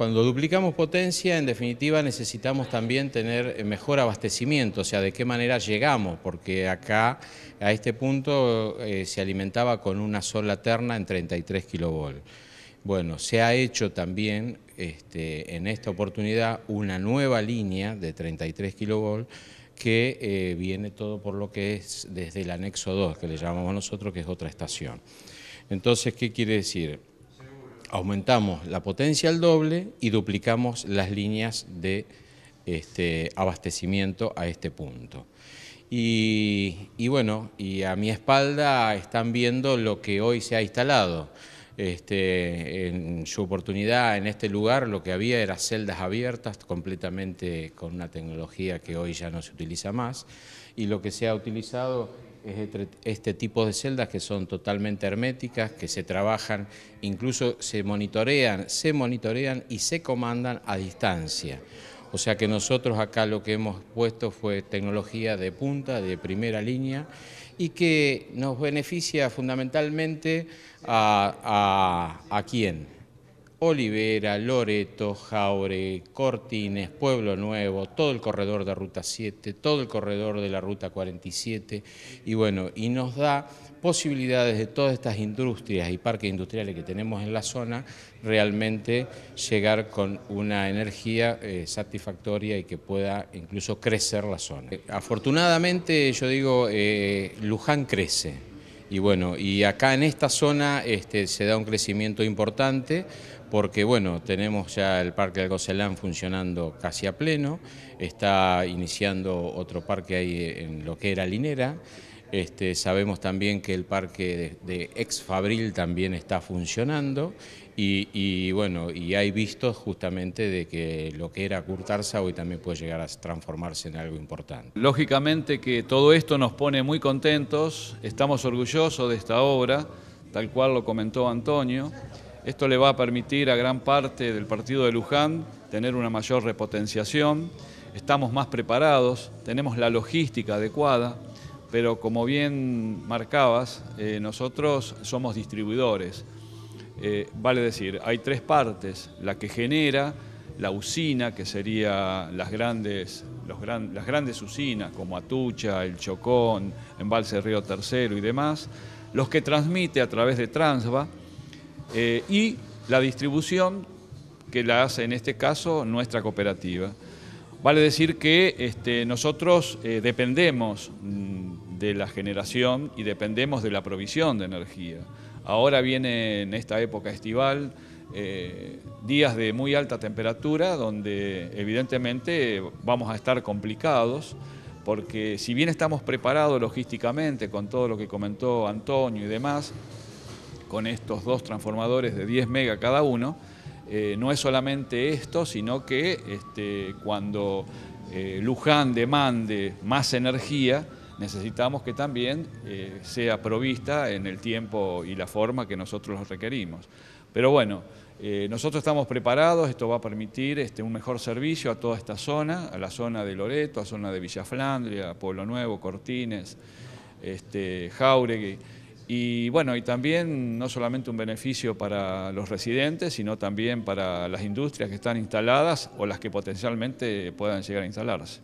Cuando duplicamos potencia, en definitiva necesitamos también tener eh, mejor abastecimiento, o sea, de qué manera llegamos, porque acá a este punto eh, se alimentaba con una sola terna en 33 kilovolts. Bueno, se ha hecho también este, en esta oportunidad una nueva línea de 33 kilovolts que eh, viene todo por lo que es desde el anexo 2, que le llamamos nosotros, que es otra estación. Entonces, ¿qué quiere decir? aumentamos la potencia al doble y duplicamos las líneas de este, abastecimiento a este punto. Y, bueno, y a mi espalda están viendo lo que hoy se ha instalado. Este, en su oportunidad, en este lugar, lo que había eran celdas abiertas, completamente con una tecnología que hoy ya no se utiliza más, y lo que se ha utilizado este tipo de celdas que son totalmente herméticas, que se trabajan, incluso se monitorean, se monitorean y se comandan a distancia. O sea que nosotros acá lo que hemos puesto fue tecnología de punta, de primera línea, y que nos beneficia fundamentalmente a, a, a quién, Olivera, Loreto, Jaure, Cortines, Pueblo Nuevo, todo el corredor de Ruta 7, todo el corredor de la Ruta 47 y bueno, y nos da posibilidades de todas estas industrias y parques industriales que tenemos en la zona realmente llegar con una energía eh, satisfactoria y que pueda incluso crecer la zona. Eh, afortunadamente, yo digo, eh, Luján crece. Y bueno, y acá en esta zona este, se da un crecimiento importante porque bueno, tenemos ya el Parque Algocelán funcionando casi a pleno, está iniciando otro parque ahí en lo que era Linera, este, sabemos también que el parque de, Exfabril Ex Fabril también está funcionando y, bueno, y hay vistos justamente de que lo que era Curtarza hoy también puede llegar a transformarse en algo importante. Lógicamente que todo esto nos pone muy contentos, estamos orgullosos de esta obra, tal cual lo comentó Antonio. Esto le va a permitir a gran parte del partido de Luján tener una mayor repotenciación, estamos más preparados, tenemos la logística adecuada, pero como bien marcabas, eh, nosotros somos distribuidores. Eh, vale decir, hay tres partes, la que genera, la usina, que sería las grandes, las grandes usinas como Atucha, El Chocón, Embalse Río Tercero y demás, los que transmite a través de Transva, eh, y la distribución que la hace en este caso nuestra cooperativa. Vale decir que este, nosotros eh, dependemos mm, de la generación y dependemos de la provisión de energía. Ahora viene en esta época estival eh, días de muy alta temperatura donde evidentemente vamos a estar complicados porque si bien estamos preparados logísticamente con todo lo que comentó Antonio y demás, con estos dos transformadores de 10 mega cada uno, eh, no es solamente esto, sino que este, cuando eh, Luján demande más energía, necesitamos que también eh, sea provista en el tiempo y la forma que nosotros lo requerimos. Pero bueno, nosotros estamos preparados, esto va a permitir este, un mejor servicio a toda esta zona, a la zona de Loreto, a la zona de Villa Flandria, Pueblo Nuevo, Cortines, este, Jauregui. Y bueno, y también no solamente un beneficio para los residentes, sino también para las industrias que están instaladas o las que potencialmente puedan llegar a instalarse.